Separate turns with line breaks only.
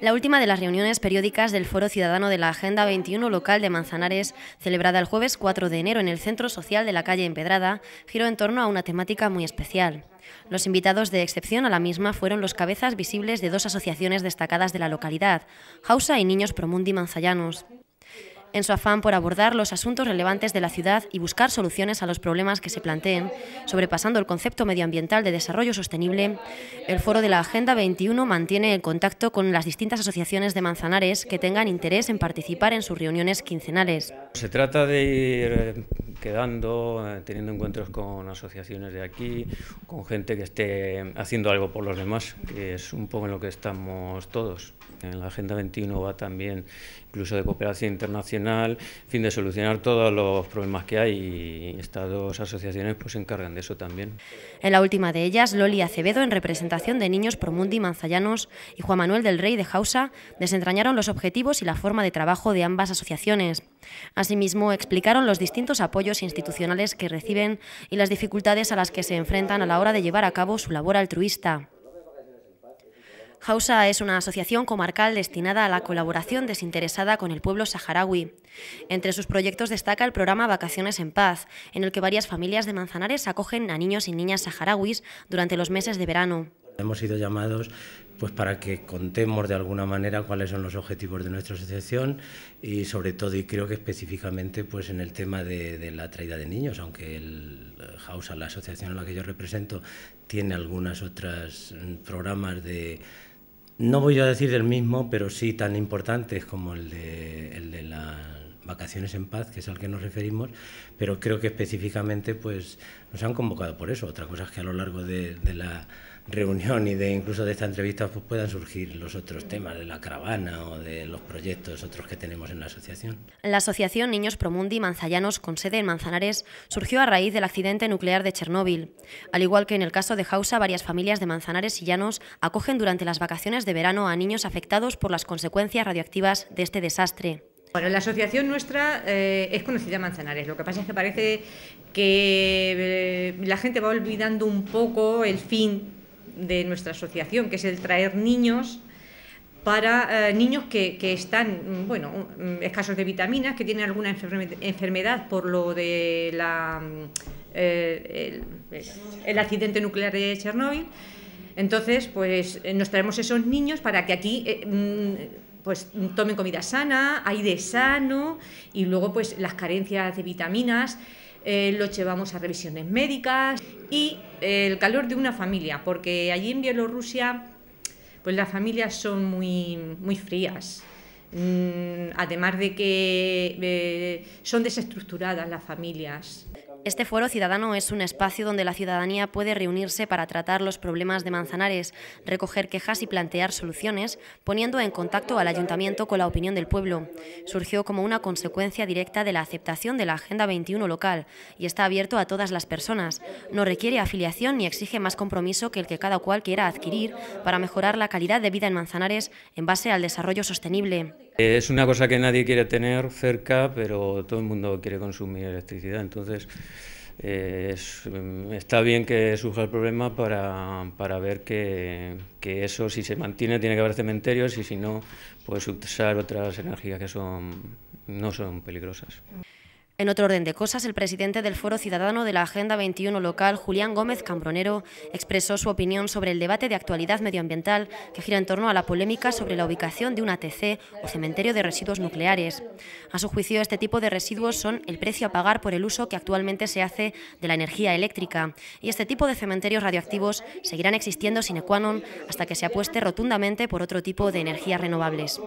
La última de las reuniones periódicas del Foro Ciudadano de la Agenda 21 local de Manzanares, celebrada el jueves 4 de enero en el Centro Social de la calle Empedrada, giró en torno a una temática muy especial. Los invitados de excepción a la misma fueron los cabezas visibles de dos asociaciones destacadas de la localidad, Hausa y Niños Promundi Manzallanos. En su afán por abordar los asuntos relevantes de la ciudad y buscar soluciones a los problemas que se planteen, sobrepasando el concepto medioambiental de desarrollo sostenible, el Foro de la Agenda 21 mantiene el contacto con las distintas asociaciones de manzanares que tengan interés en participar en sus reuniones quincenales.
Se trata de eh, quedando, eh, teniendo encuentros con asociaciones de aquí, con gente que esté haciendo algo por los demás, que es un poco en lo que estamos todos. En la Agenda 21 va también incluso de cooperación internacional, fin de solucionar todos los problemas que hay y estas dos asociaciones pues se encargan de eso también.
En la última de ellas, Loli Acevedo, en representación de Niños Promundi Manzallanos y Juan Manuel del Rey de Jausa, desentrañaron los objetivos y la forma de trabajo de ambas asociaciones. Asimismo, explicaron los distintos apoyos institucionales que reciben y las dificultades a las que se enfrentan a la hora de llevar a cabo su labor altruista. Hausa es una asociación comarcal destinada a la colaboración desinteresada con el pueblo saharaui. Entre sus proyectos destaca el programa Vacaciones en Paz, en el que varias familias de Manzanares acogen a niños y niñas saharauis durante los meses de verano.
Hemos sido llamados pues para que contemos de alguna manera cuáles son los objetivos de nuestra asociación y sobre todo y creo que específicamente pues en el tema de, la traída de niños, aunque el eh, Hausa, la asociación a la que yo represento, tiene algunas otras mm, programas de no voy a decir del mismo, pero sí tan importantes como el el de la vacaciones en paz, que es al que nos referimos, pero creo que específicamente pues, nos han convocado por eso. Otra cosa es que a lo largo de, la reunión y de incluso de esta entrevista pues, puedan surgir los otros temas de la caravana o de los proyectos otros que tenemos en la asociación.
La asociación Niños Promundi Manzallanos con sede en Manzanares surgió a raíz del accidente nuclear de Chernóbil. Al igual que en el caso de Hausa, varias familias de Manzanares y Llanos acogen durante las vacaciones de verano a niños afectados por las consecuencias radioactivas de este desastre. Bueno, la asociación nuestra eh, es conocida Manzanares, lo que pasa es que parece que eh, la
gente va olvidando un poco el fin de nuestra asociación, que es el traer niños para eh, niños que, están, mm, bueno, mm, escasos de vitaminas, que tienen alguna enfermedad por lo de la, mm, el, accidente nuclear de Chernóbil. Entonces, pues nos traemos esos niños para que aquí pues tomen comida sana, de sano y luego pues las carencias de vitaminas eh, lo llevamos a revisiones médicas y eh, el calor de una familia, porque allí en Bielorrusia pues las familias son muy, muy frías. Mm, además de que
eh, son desestructuradas las familias. Este foro ciudadano es un espacio donde la ciudadanía puede reunirse para tratar los problemas de Manzanares, recoger quejas y plantear soluciones, poniendo en contacto al ayuntamiento con la opinión del pueblo. Surgió como una consecuencia directa de la aceptación de la Agenda 21 local y está abierto a todas las personas. No requiere afiliación ni exige más compromiso que el que cada cual quiera adquirir para mejorar la calidad de vida en Manzanares en base al desarrollo sostenible.
Es una cosa que nadie quiere tener cerca, pero todo el mundo quiere consumir electricidad. Entonces, eh, mm, está bien que surja el problema para, ver que, que, eso, si se mantiene, tiene que haber cementerios y si no, pues usar otras energías que son, no son peligrosas.
En otro orden de cosas, el presidente del Foro Ciudadano de la Agenda 21 local, Julián Gómez Cambronero, expresó su opinión sobre el debate de actualidad medioambiental que gira en torno a la polémica sobre la ubicación de un ATC o cementerio de residuos nucleares. A su juicio, este tipo de residuos son el precio a pagar por el uso que actualmente se hace de la energía eléctrica y este tipo de cementerios radioactivos seguirán existiendo sin qua hasta que se apueste rotundamente por otro tipo de energías renovables.